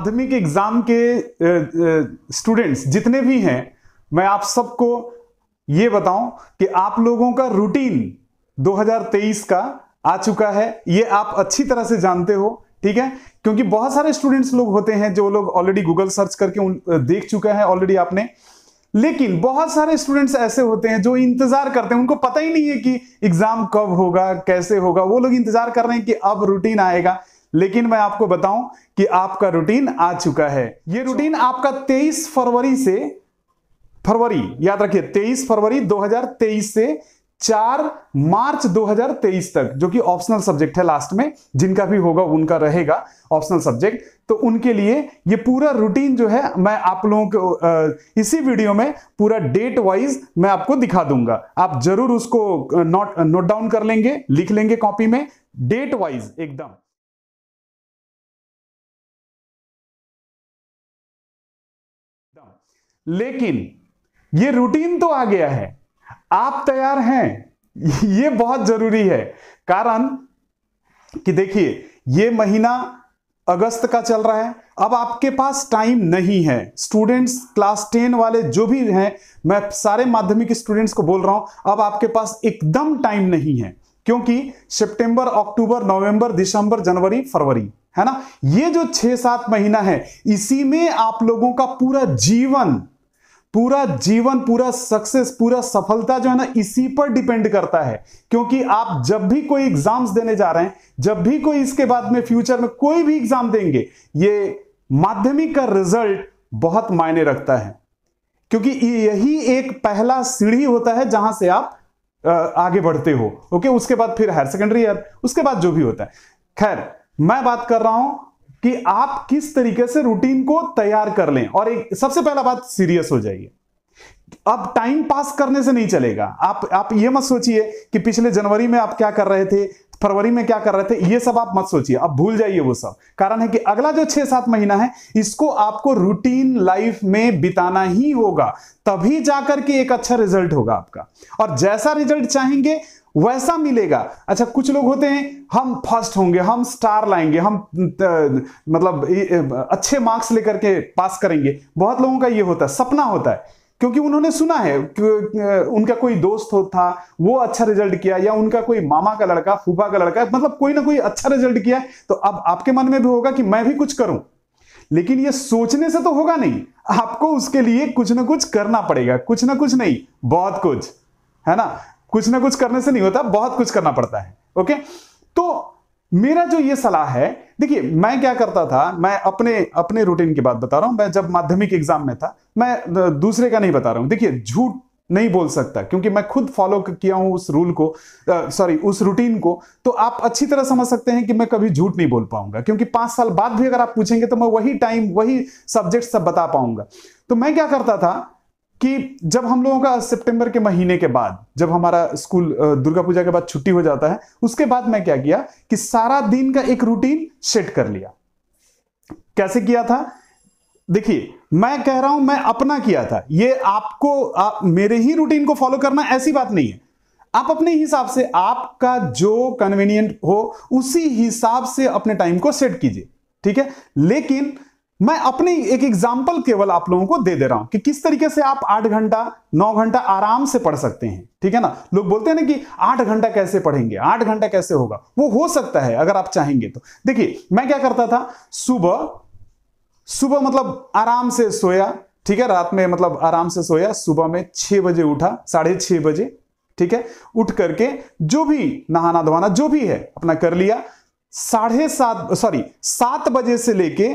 माध्यमिक एग्जाम के स्टूडेंट्स जितने भी हैं मैं आप सबको ये बताऊं कि आप लोगों का रूटीन 2023 का आ चुका है ये आप अच्छी तरह से जानते हो ठीक है क्योंकि बहुत सारे स्टूडेंट्स लोग होते हैं जो लोग ऑलरेडी गूगल सर्च करके उन देख चुका है ऑलरेडी आपने लेकिन बहुत सारे स्टूडेंट्स ऐसे होते हैं जो इंतजार करते हैं उनको पता ही नहीं है कि एग्जाम कब होगा कैसे होगा वो लोग इंतजार कर रहे हैं कि अब रूटीन आएगा लेकिन मैं आपको बताऊं कि आपका रूटीन आ चुका है ये रूटीन आपका 23 फरवरी से फरवरी याद रखिए 23 फरवरी 2023 से 4 मार्च 2023 तक जो कि ऑप्शनल सब्जेक्ट है लास्ट में जिनका भी होगा उनका रहेगा ऑप्शनल सब्जेक्ट तो उनके लिए ये पूरा रूटीन जो है मैं आप लोगों को इसी वीडियो में पूरा डेट वाइज मैं आपको दिखा दूंगा आप जरूर उसको नोट नोट डाउन कर लेंगे लिख लेंगे कॉपी में डेट वाइज एकदम लेकिन ये रूटीन तो आ गया है आप तैयार हैं ये बहुत जरूरी है कारण कि देखिए ये महीना अगस्त का चल रहा है अब आपके पास टाइम नहीं है स्टूडेंट्स क्लास टेन वाले जो भी हैं मैं सारे माध्यमिक स्टूडेंट्स को बोल रहा हूं अब आपके पास एकदम टाइम नहीं है क्योंकि सितंबर, अक्टूबर नवंबर दिसंबर जनवरी फरवरी है ना ये जो छह सात महीना है इसी में आप लोगों का पूरा जीवन पूरा जीवन पूरा सक्सेस पूरा सफलता जो है ना इसी पर डिपेंड करता है क्योंकि आप जब भी कोई एग्जाम्स देने जा रहे हैं जब भी कोई इसके बाद में फ्यूचर में कोई भी एग्जाम देंगे ये माध्यमिक का रिजल्ट बहुत मायने रखता है क्योंकि यही एक पहला सीढ़ी होता है जहां से आप आगे बढ़ते हो ओके उसके बाद फिर हायर सेकेंडरी ईयर उसके बाद जो भी होता है खैर मैं बात कर रहा हूं कि आप किस तरीके से रूटीन को तैयार कर लें और एक सबसे पहला बात सीरियस हो जाइए अब टाइम पास करने से नहीं चलेगा आप आप यह मत सोचिए कि पिछले जनवरी में आप क्या कर रहे थे फरवरी में क्या कर रहे थे ये सब आप मत सोचिए अब भूल जाइए वो सब कारण है कि अगला जो छह सात महीना है इसको आपको रूटीन लाइफ में बिताना ही होगा तभी जाकर के एक अच्छा रिजल्ट होगा आपका और जैसा रिजल्ट चाहेंगे वैसा मिलेगा अच्छा कुछ लोग होते हैं हम फर्स्ट होंगे हम स्टार लाएंगे हम त, मतलब अच्छे मार्क्स लेकर के पास करेंगे बहुत लोगों का ये होता है सपना होता है क्योंकि उन्होंने सुना है उनका कोई दोस्त हो था वो अच्छा रिजल्ट किया या उनका कोई मामा का लड़का फूफा का लड़का मतलब कोई ना कोई अच्छा रिजल्ट किया तो अब आपके मन में भी होगा कि मैं भी कुछ करूं लेकिन ये सोचने से तो होगा नहीं आपको उसके लिए कुछ ना कुछ करना पड़ेगा कुछ ना कुछ नहीं बहुत कुछ है ना कुछ ना कुछ करने से नहीं होता बहुत कुछ करना पड़ता है ओके तो मेरा जो ये सलाह है देखिए मैं क्या करता था मैं अपने अपने रूटीन की बात बता रहा हूं मैं जब माध्यमिक एग्जाम में था मैं दूसरे का नहीं बता रहा हूं देखिए झूठ नहीं बोल सकता क्योंकि मैं खुद फॉलो किया हूं उस रूल को सॉरी उस रूटीन को तो आप अच्छी तरह समझ सकते हैं कि मैं कभी झूठ नहीं बोल पाऊंगा क्योंकि पांच साल बाद भी अगर आप पूछेंगे तो मैं वही टाइम वही सब्जेक्ट सब बता पाऊंगा तो मैं क्या करता था कि जब हम लोगों का सितंबर के महीने के बाद जब हमारा स्कूल दुर्गा पूजा के बाद छुट्टी हो जाता है उसके बाद मैं क्या किया कि सारा दिन का एक रूटीन सेट कर लिया कैसे किया था देखिए मैं कह रहा हूं मैं अपना किया था ये आपको आप, मेरे ही रूटीन को फॉलो करना ऐसी बात नहीं है आप अपने हिसाब से आपका जो कन्वीनियंट हो उसी हिसाब से अपने टाइम को सेट कीजिए ठीक है लेकिन मैं अपनी एक एग्जाम्पल केवल आप लोगों को दे दे रहा हूं कि किस तरीके से आप आठ घंटा नौ घंटा आराम से पढ़ सकते हैं ठीक है ना लोग बोलते हैं ना कि आठ घंटा कैसे पढ़ेंगे आठ घंटा कैसे होगा वो हो सकता है अगर आप चाहेंगे तो देखिए मैं क्या करता था सुबह सुबह मतलब आराम से सोया ठीक है रात में मतलब आराम से सोया सुबह में छह बजे उठा साढ़े बजे ठीक है उठ करके जो भी नहाना धोना जो भी है अपना कर लिया साढ़े सात सॉरी सात बजे से लेके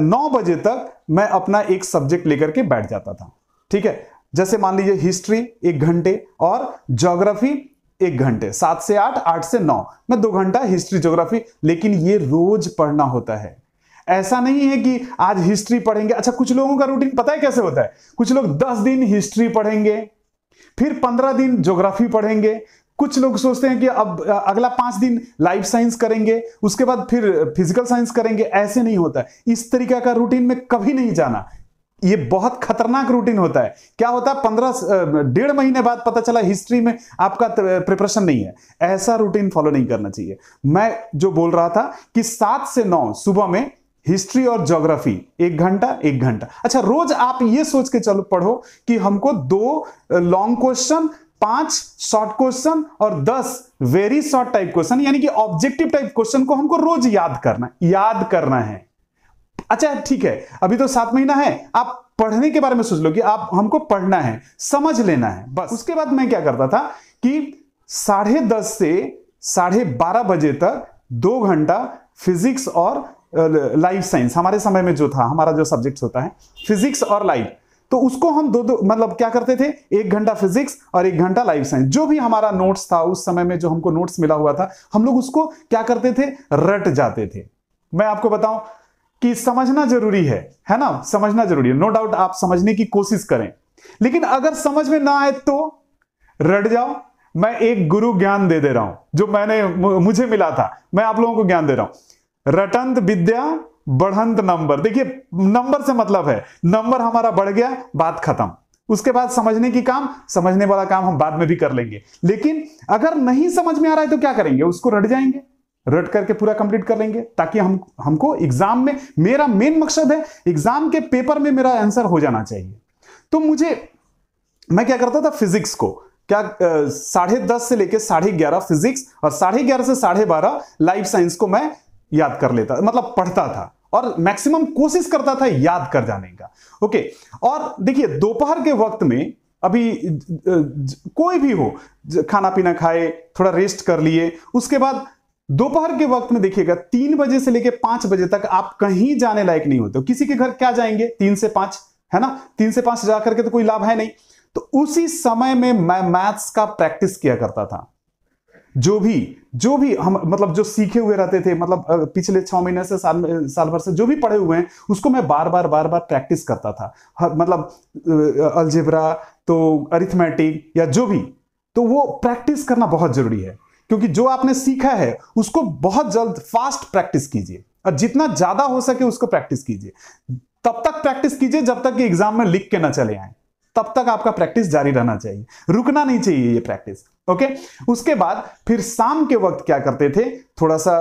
नौ बजे तक मैं अपना एक सब्जेक्ट लेकर के बैठ जाता था ठीक है जैसे मान लीजिए हिस्ट्री एक घंटे और ज्योग्राफी एक घंटे सात से आठ आठ से नौ मैं दो घंटा हिस्ट्री ज्योग्राफी लेकिन ये रोज पढ़ना होता है ऐसा नहीं है कि आज हिस्ट्री पढ़ेंगे अच्छा कुछ लोगों का रूटीन पता है कैसे होता है कुछ लोग दस दिन हिस्ट्री पढ़ेंगे फिर पंद्रह दिन ज्योग्राफी पढ़ेंगे कुछ लोग सोचते हैं कि अब अगला पांच दिन लाइफ साइंस करेंगे उसके बाद फिर फिजिकल साइंस करेंगे ऐसे नहीं होता इस तरीका का रूटीन में कभी नहीं जाना ये बहुत खतरनाक रूटीन होता है क्या होता है पंद्रह डेढ़ महीने बाद पता चला हिस्ट्री में आपका प्रिपरेशन नहीं है ऐसा रूटीन फॉलो नहीं करना चाहिए मैं जो बोल रहा था कि सात से नौ सुबह में हिस्ट्री और ज्योग्राफी एक घंटा एक घंटा अच्छा रोज आप ये सोच के चलो पढ़ो कि हमको दो लॉन्ग क्वेश्चन पांच शॉर्ट क्वेश्चन और दस वेरी शॉर्ट टाइप क्वेश्चन यानी कि ऑब्जेक्टिव टाइप क्वेश्चन को हमको रोज याद करना याद करना है अच्छा ठीक है अभी तो सात महीना है आप पढ़ने के बारे में सोच लो कि आप हमको पढ़ना है समझ लेना है बस उसके बाद मैं क्या करता था कि साढ़े दस से साढ़े बारह बजे तक दो घंटा फिजिक्स और लाइफ साइंस हमारे समय में जो था हमारा जो सब्जेक्ट होता है फिजिक्स और लाइफ तो उसको हम दो दो मतलब क्या करते थे एक घंटा फिजिक्स और एक घंटा लाइफ साइंस जो भी हमारा नोट्स था उस समय में जो हमको नोट्स मिला हुआ था हम लोग उसको क्या करते थे रट जाते थे मैं आपको बताऊं कि समझना जरूरी है है ना समझना जरूरी है नो no डाउट आप समझने की कोशिश करें लेकिन अगर समझ में ना आए तो रट जाओ मैं एक गुरु ज्ञान दे दे रहा हूं जो मैंने मुझे मिला था मैं आप लोगों को ज्ञान दे रहा हूं रटंत विद्या बढ़ंत नंबर देखिए नंबर से मतलब है नंबर हमारा बढ़ गया बात खत्म उसके बाद समझने की काम समझने वाला काम हम बाद में भी कर लेंगे लेकिन अगर नहीं समझ में आ रहा है तो क्या करेंगे उसको रट जाएंगे रट करके पूरा कंप्लीट कर लेंगे ताकि हम हमको एग्जाम में मेरा मेन मकसद है एग्जाम के पेपर में मेरा आंसर हो जाना चाहिए तो मुझे मैं क्या करता था फिजिक्स को क्या साढ़े दस से लेकर साढ़े ग्यारह फिजिक्स और साढ़े ग्यारह से साढ़े बारह लाइफ साइंस को मैं याद कर लेता मतलब पढ़ता था और मैक्सिमम कोशिश करता था याद कर जाने का ओके और देखिए दोपहर के वक्त में अभी कोई भी हो खाना पीना खाए थोड़ा रेस्ट कर लिए उसके बाद दोपहर के वक्त में देखिएगा तीन बजे से लेकर पांच बजे तक आप कहीं जाने लायक नहीं होते किसी के घर क्या जाएंगे तीन से पांच है ना तीन से पांच जाकर के तो कोई लाभ है नहीं तो उसी समय में मैं मैथ्स का प्रैक्टिस किया करता था जो भी जो भी हम मतलब जो सीखे हुए रहते थे मतलब पिछले छह महीने से साल साल भर से जो भी पढ़े हुए हैं उसको मैं बार बार बार बार प्रैक्टिस करता था हर, मतलब अलजेबरा तो अरिथमेटिक या जो भी तो वो प्रैक्टिस करना बहुत ज़रूरी है क्योंकि जो आपने सीखा है उसको बहुत जल्द फास्ट प्रैक्टिस कीजिए और जितना ज़्यादा हो सके उसको प्रैक्टिस कीजिए तब तक प्रैक्टिस कीजिए जब तक कि एग्जाम में लिख के ना चले आए तब तक आपका प्रैक्टिस जारी रहना चाहिए रुकना नहीं चाहिए ये प्रैक्टिस ओके उसके बाद फिर शाम के वक्त क्या करते थे थोड़ा सा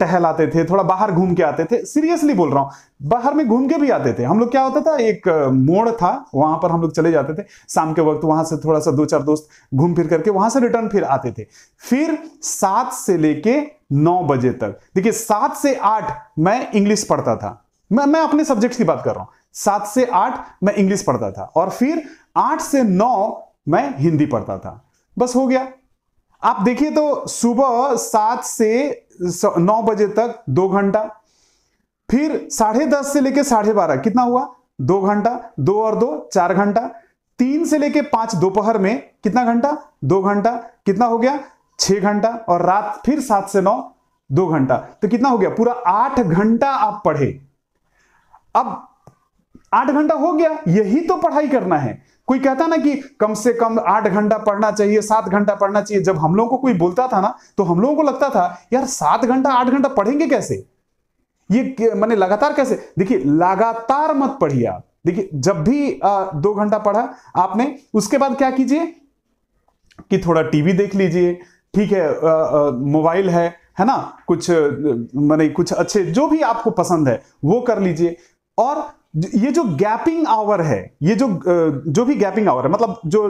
टहलाते थे थोड़ा बाहर घूम के आते थे सीरियसली बोल रहा हूं बाहर में घूम के भी आते थे हम लोग क्या होता था एक मोड़ था वहां पर हम लोग चले जाते थे शाम के वक्त वहां से थोड़ा सा दो चार दोस्त घूम फिर करके वहां से रिटर्न फिर आते थे फिर सात से लेके नौ बजे तक देखिए सात से आठ मैं इंग्लिश पढ़ता था मैं मैं अपने सब्जेक्ट्स की बात कर रहा हूं सात से आठ मैं इंग्लिश पढ़ता था और फिर आठ से नौ मैं हिंदी पढ़ता था बस हो गया आप देखिए तो सुबह सात से नौ बजे तक दो घंटा फिर साढ़े दस से लेकर साढ़े बारह कितना हुआ दो घंटा दो और दो चार घंटा तीन से लेकर पांच दोपहर में कितना घंटा दो घंटा कितना हो गया छह घंटा और रात फिर सात से नौ दो घंटा तो कितना हो गया पूरा आठ घंटा आप पढ़े अब आठ घंटा हो गया यही तो पढ़ाई करना है कोई कहता ना कि कम से कम आठ घंटा पढ़ना चाहिए सात घंटा पढ़ना चाहिए जब हम लोगों को कोई बोलता था ना तो हम लोगों को लगता था यार सात घंटा आठ घंटा पढ़ेंगे कैसे ये मैंने लगातार कैसे देखिए लगातार मत पढ़िए आप देखिए जब भी आ, दो घंटा पढ़ा आपने उसके बाद क्या कीजिए कि थोड़ा टीवी देख लीजिए ठीक है मोबाइल है है ना कुछ मैंने कुछ अच्छे जो भी आपको पसंद है वो कर लीजिए और ये जो गैपिंग आवर है ये जो जो भी गैपिंग आवर है मतलब जो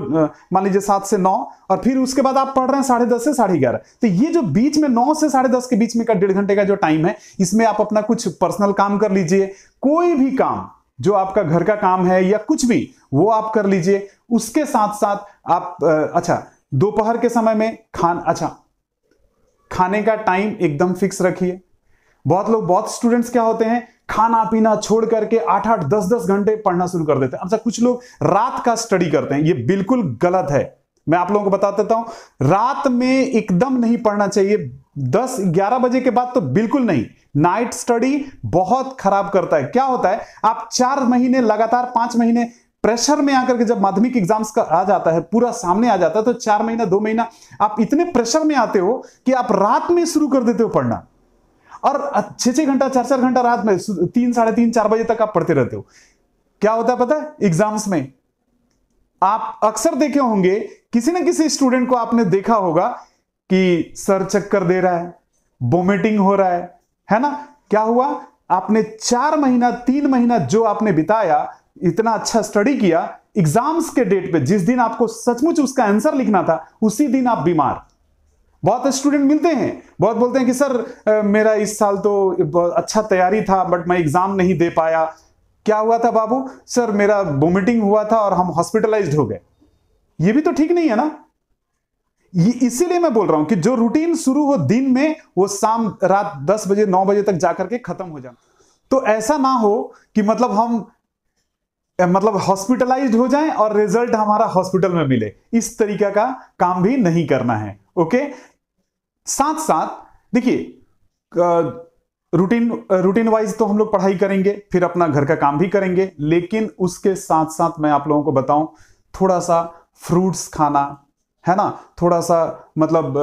मान लीजिए सात से नौ और फिर उसके बाद आप पढ़ रहे हैं साढ़े दस से साढ़े ग्यारह तो ये जो बीच में नौ से साढ़े दस के बीच में का डेढ़ घंटे का जो टाइम है इसमें आप अपना कुछ पर्सनल काम कर लीजिए कोई भी काम जो आपका घर का काम है या कुछ भी वो आप कर लीजिए उसके साथ साथ आप अच्छा दोपहर के समय में खान अच्छा खाने का टाइम एकदम फिक्स रखिए बहुत लोग बहुत स्टूडेंट्स क्या होते हैं खाना पीना छोड़ करके आठ आठ दस दस घंटे पढ़ना शुरू कर देते हैं अच्छा कुछ लोग रात का स्टडी करते हैं ये बिल्कुल गलत है मैं आप लोगों को बता देता हूं रात में एकदम नहीं पढ़ना चाहिए दस ग्यारह बजे के बाद तो बिल्कुल नहीं नाइट स्टडी बहुत खराब करता है क्या होता है आप चार महीने लगातार पांच महीने प्रेशर में आकर के जब माध्यमिक एग्जाम्स का आ जाता है पूरा सामने आ जाता है तो चार महीना दो महीना आप इतने प्रेशर में आते हो कि आप रात में शुरू कर देते हो पढ़ना और छः छः घंटा चार चार घंटा रात में तीन साढ़े तीन चार बजे तक आप पढ़ते रहते हो क्या होता है पता है एग्जाम्स में आप अक्सर देखे होंगे किसी ना किसी स्टूडेंट को आपने देखा होगा कि सर चक्कर दे रहा है वोमिटिंग हो रहा है है ना क्या हुआ आपने चार महीना तीन महीना जो आपने बिताया इतना अच्छा स्टडी किया एग्जाम्स के डेट पे जिस दिन आपको सचमुच उसका आंसर लिखना था उसी दिन आप बीमार बहुत स्टूडेंट मिलते हैं बहुत बोलते हैं कि सर मेरा इस साल तो अच्छा तैयारी था बट मैं एग्ज़ाम नहीं दे पाया क्या हुआ था बाबू सर मेरा वोमिटिंग हुआ था और हम हॉस्पिटलाइज्ड हो गए ये भी तो ठीक नहीं है ना इसीलिए मैं बोल रहा हूं कि जो रूटीन शुरू हो दिन में वो शाम रात दस बजे नौ बजे तक जाकर के खत्म हो जाए तो ऐसा ना हो कि मतलब हम मतलब हॉस्पिटलाइज्ड हो जाएं और रिजल्ट हमारा हॉस्पिटल में मिले इस तरीका का काम भी नहीं करना है ओके साथ साथ देखिए रूटीन रूटीन वाइज तो हम लोग पढ़ाई करेंगे फिर अपना घर का काम भी करेंगे लेकिन उसके साथ साथ मैं आप लोगों को बताऊं थोड़ा सा फ्रूट्स खाना है ना थोड़ा सा मतलब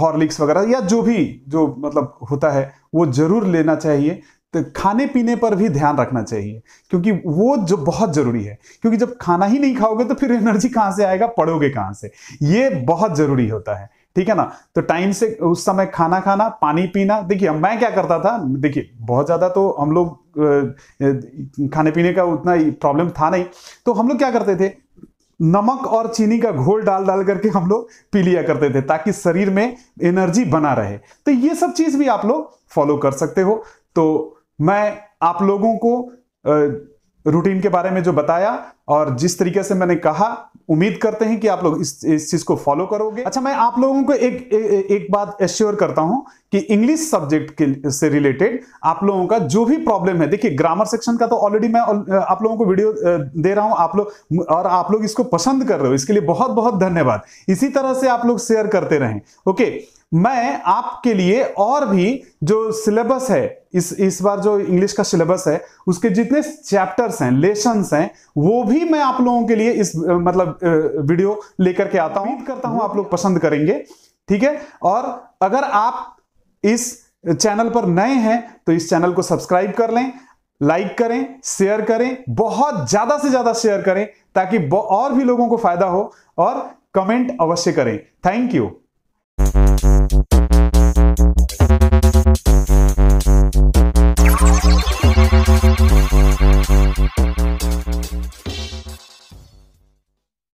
हॉर्लिक्स वगैरह या जो भी जो मतलब होता है वो जरूर लेना चाहिए तो खाने पीने पर भी ध्यान रखना चाहिए क्योंकि वो जो बहुत ज़रूरी है क्योंकि जब खाना ही नहीं खाओगे तो फिर एनर्जी कहाँ से आएगा पढ़ोगे कहाँ से ये बहुत ज़रूरी होता है ठीक है ना तो टाइम से उस समय खाना खाना पानी पीना देखिए मैं क्या करता था देखिए बहुत ज़्यादा तो हम लोग खाने पीने का उतना प्रॉब्लम था नहीं तो हम लोग क्या करते थे नमक और चीनी का घोल डाल डाल करके हम लोग पी लिया करते थे ताकि शरीर में एनर्जी बना रहे तो ये सब चीज़ भी आप लोग फॉलो कर सकते हो तो मैं आप लोगों को रूटीन के बारे में जो बताया और जिस तरीके से मैंने कहा उम्मीद करते हैं कि आप लोग इस इस चीज को फॉलो करोगे अच्छा मैं आप लोगों को एक ए, ए, एक बात एश्योर करता हूं कि इंग्लिश सब्जेक्ट के से रिलेटेड आप लोगों का जो भी प्रॉब्लम है देखिए ग्रामर सेक्शन का तो ऑलरेडी मैं आप लोगों को वीडियो दे रहा हूं आप लोग और आप लोग इसको पसंद कर रहे हो इसके लिए बहुत बहुत धन्यवाद इसी तरह से आप लोग शेयर करते रहें ओके मैं आपके लिए और भी जो सिलेबस है इस इस बार जो इंग्लिश का सिलेबस है उसके जितने चैप्टर्स हैं लेसन्स हैं वो भी मैं आप लोगों के लिए इस मतलब वीडियो लेकर के आता हूं करता हूं आप लोग पसंद करेंगे ठीक है और अगर आप इस चैनल पर नए हैं तो इस चैनल को सब्सक्राइब कर लें लाइक करें शेयर करें बहुत ज़्यादा से ज़्यादा शेयर करें ताकि और भी लोगों को फायदा हो और कमेंट अवश्य करें थैंक यू Thank you.